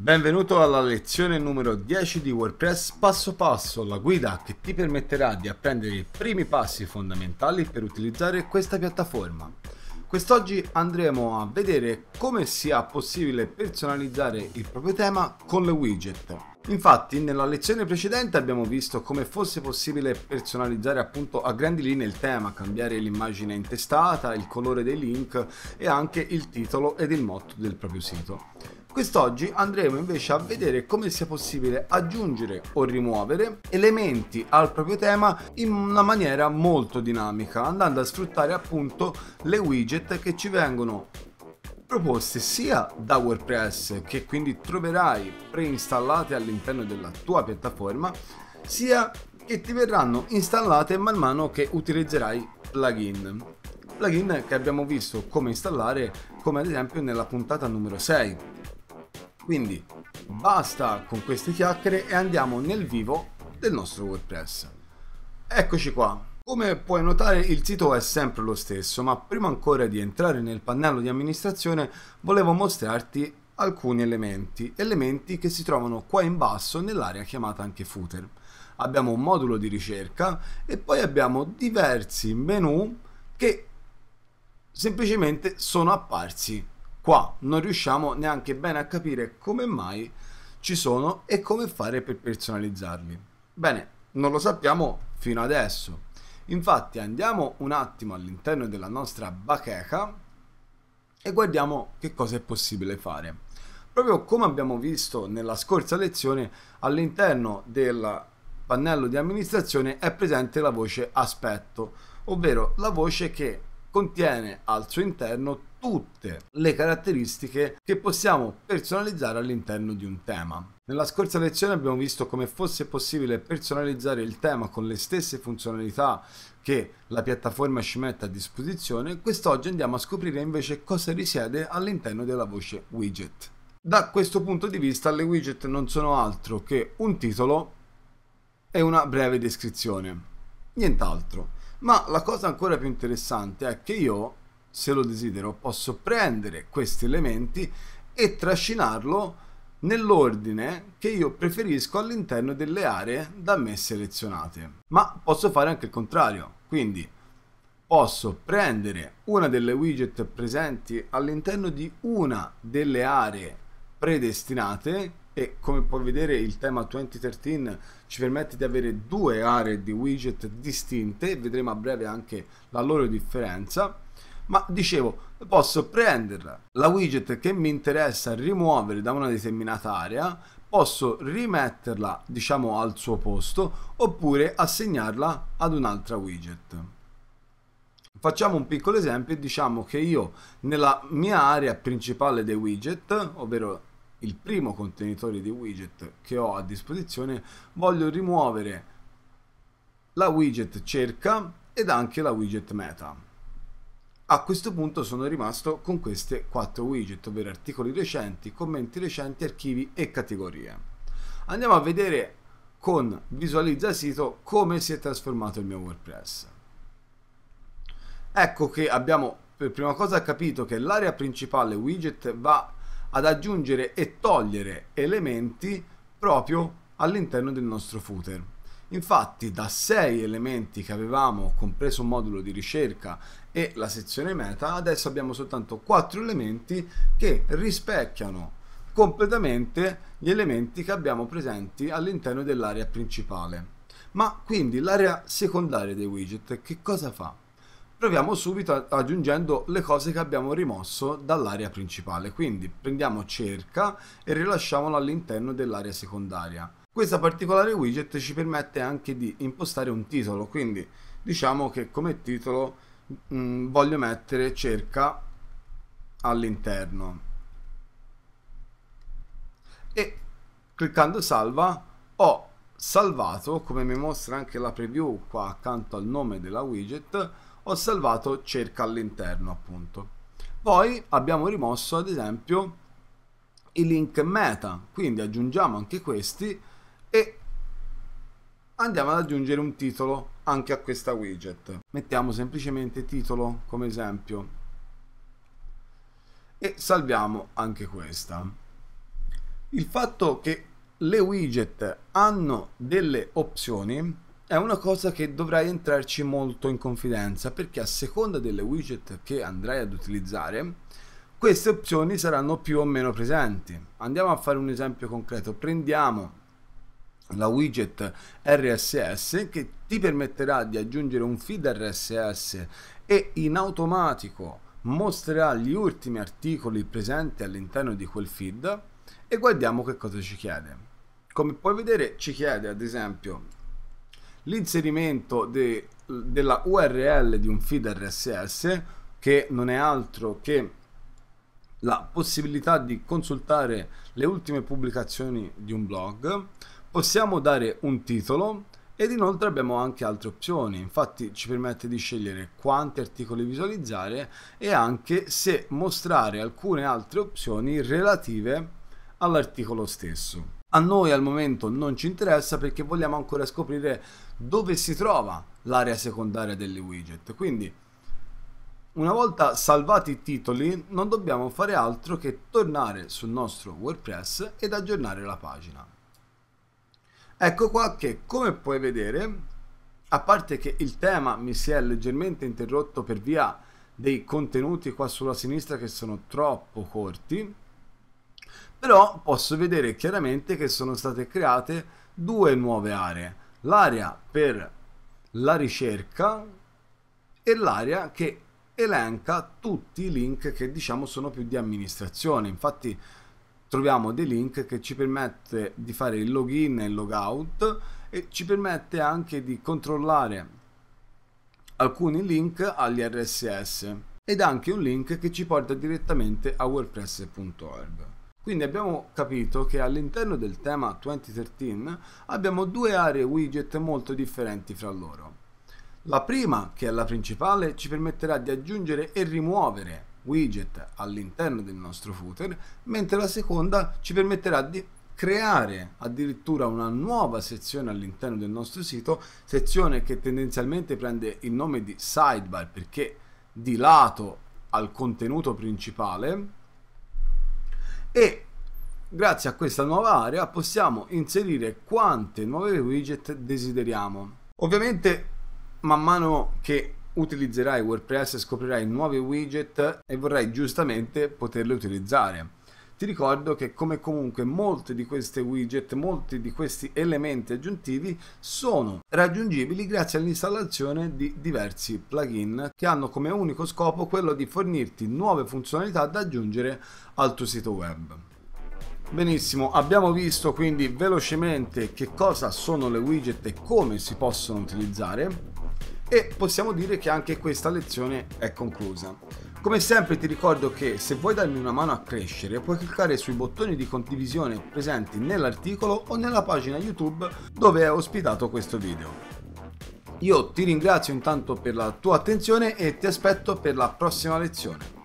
Benvenuto alla lezione numero 10 di WordPress Passo Passo, la guida che ti permetterà di apprendere i primi passi fondamentali per utilizzare questa piattaforma. Quest'oggi andremo a vedere come sia possibile personalizzare il proprio tema con le widget. Infatti nella lezione precedente abbiamo visto come fosse possibile personalizzare appunto a grandi linee il tema, cambiare l'immagine intestata, il colore dei link e anche il titolo ed il motto del proprio sito. Quest'oggi andremo invece a vedere come sia possibile aggiungere o rimuovere elementi al proprio tema in una maniera molto dinamica, andando a sfruttare appunto le widget che ci vengono proposte sia da WordPress che quindi troverai preinstallate all'interno della tua piattaforma, sia che ti verranno installate man mano che utilizzerai plugin. Plugin che abbiamo visto come installare come ad esempio nella puntata numero 6 quindi mm. basta con queste chiacchiere e andiamo nel vivo del nostro WordPress. Eccoci qua. Come puoi notare il sito è sempre lo stesso, ma prima ancora di entrare nel pannello di amministrazione volevo mostrarti alcuni elementi, elementi che si trovano qua in basso nell'area chiamata anche footer. Abbiamo un modulo di ricerca e poi abbiamo diversi menu che semplicemente sono apparsi Qua non riusciamo neanche bene a capire come mai ci sono e come fare per personalizzarli. Bene, non lo sappiamo fino adesso. Infatti andiamo un attimo all'interno della nostra bacheca e guardiamo che cosa è possibile fare. Proprio come abbiamo visto nella scorsa lezione, all'interno del pannello di amministrazione è presente la voce aspetto, ovvero la voce che contiene al suo interno tutte le caratteristiche che possiamo personalizzare all'interno di un tema. Nella scorsa lezione abbiamo visto come fosse possibile personalizzare il tema con le stesse funzionalità che la piattaforma ci mette a disposizione, quest'oggi andiamo a scoprire invece cosa risiede all'interno della voce widget. Da questo punto di vista le widget non sono altro che un titolo e una breve descrizione, nient'altro. Ma la cosa ancora più interessante è che io se lo desidero, posso prendere questi elementi e trascinarlo nell'ordine che io preferisco all'interno delle aree da me selezionate. Ma posso fare anche il contrario, quindi posso prendere una delle widget presenti all'interno di una delle aree predestinate e come puoi vedere il tema 2013 ci permette di avere due aree di widget distinte vedremo a breve anche la loro differenza ma dicevo posso prendere la widget che mi interessa rimuovere da una determinata area posso rimetterla diciamo al suo posto oppure assegnarla ad un'altra widget Facciamo un piccolo esempio e diciamo che io nella mia area principale dei widget, ovvero il primo contenitore di widget che ho a disposizione, voglio rimuovere la widget cerca ed anche la widget meta a questo punto sono rimasto con queste quattro widget, ovvero articoli recenti, commenti recenti, archivi e categorie. Andiamo a vedere con visualizza sito come si è trasformato il mio WordPress. Ecco che abbiamo per prima cosa capito che l'area principale widget va ad aggiungere e togliere elementi proprio all'interno del nostro footer. Infatti da 6 elementi che avevamo, compreso un modulo di ricerca e la sezione meta, adesso abbiamo soltanto 4 elementi che rispecchiano completamente gli elementi che abbiamo presenti all'interno dell'area principale. Ma quindi l'area secondaria dei widget che cosa fa? Proviamo subito aggiungendo le cose che abbiamo rimosso dall'area principale, quindi prendiamo cerca e rilasciamola all'interno dell'area secondaria. Questa particolare widget ci permette anche di impostare un titolo, quindi diciamo che come titolo mh, mm, voglio mettere cerca all'interno. E cliccando salva ho salvato, come mi mostra anche la preview qua accanto al nome della widget, ho salvato cerca all'interno appunto. Poi abbiamo rimosso ad esempio i link meta, quindi aggiungiamo anche questi e andiamo ad aggiungere un titolo anche a questa widget. Mettiamo semplicemente titolo come esempio e salviamo anche questa. Il fatto che le widget hanno delle opzioni è una cosa che dovrai entrarci molto in confidenza perché a seconda delle widget che andrai ad utilizzare queste opzioni saranno più o meno presenti. Andiamo a fare un esempio concreto. Prendiamo la widget RSS che ti permetterà di aggiungere un feed RSS e in automatico mostrerà gli ultimi articoli presenti all'interno di quel feed e guardiamo che cosa ci chiede. Come puoi vedere ci chiede ad esempio l'inserimento de, della URL di un feed RSS che non è altro che la possibilità di consultare le ultime pubblicazioni di un blog possiamo dare un titolo ed inoltre abbiamo anche altre opzioni, infatti ci permette di scegliere quanti articoli visualizzare e anche se mostrare alcune altre opzioni relative all'articolo stesso. A noi al momento non ci interessa perché vogliamo ancora scoprire dove si trova l'area secondaria delle widget, quindi una volta salvati i titoli non dobbiamo fare altro che tornare sul nostro WordPress ed aggiornare la pagina. Ecco qua che, come puoi vedere, a parte che il tema mi si è leggermente interrotto per via dei contenuti qua sulla sinistra che sono troppo corti, però posso vedere chiaramente che sono state create due nuove aree, l'area per la ricerca e l'area che elenca tutti i link che diciamo sono più di amministrazione. Infatti troviamo dei link che ci permette di fare il login e il logout e ci permette anche di controllare alcuni link agli RSS ed anche un link che ci porta direttamente a wordpress.org. Quindi abbiamo capito che all'interno del tema 2013 abbiamo due aree widget molto differenti fra loro. La prima, che è la principale, ci permetterà di aggiungere e rimuovere widget all'interno del nostro footer, mentre la seconda ci permetterà di creare addirittura una nuova sezione all'interno del nostro sito, sezione che tendenzialmente prende il nome di sidebar perché di lato al contenuto principale e grazie a questa nuova area possiamo inserire quante nuove widget desideriamo. Ovviamente man mano che utilizzerai WordPress, scoprirai nuovi widget e vorrai giustamente poterli utilizzare. Ti ricordo che come comunque molti di questi widget, molti di questi elementi aggiuntivi sono raggiungibili grazie all'installazione di diversi plugin che hanno come unico scopo quello di fornirti nuove funzionalità da aggiungere al tuo sito web. Benissimo, abbiamo visto quindi velocemente che cosa sono le widget e come si possono utilizzare e possiamo dire che anche questa lezione è conclusa. Come sempre ti ricordo che se vuoi darmi una mano a crescere puoi cliccare sui bottoni di condivisione presenti nell'articolo o nella pagina YouTube dove è ospitato questo video. Io ti ringrazio intanto per la tua attenzione e ti aspetto per la prossima lezione.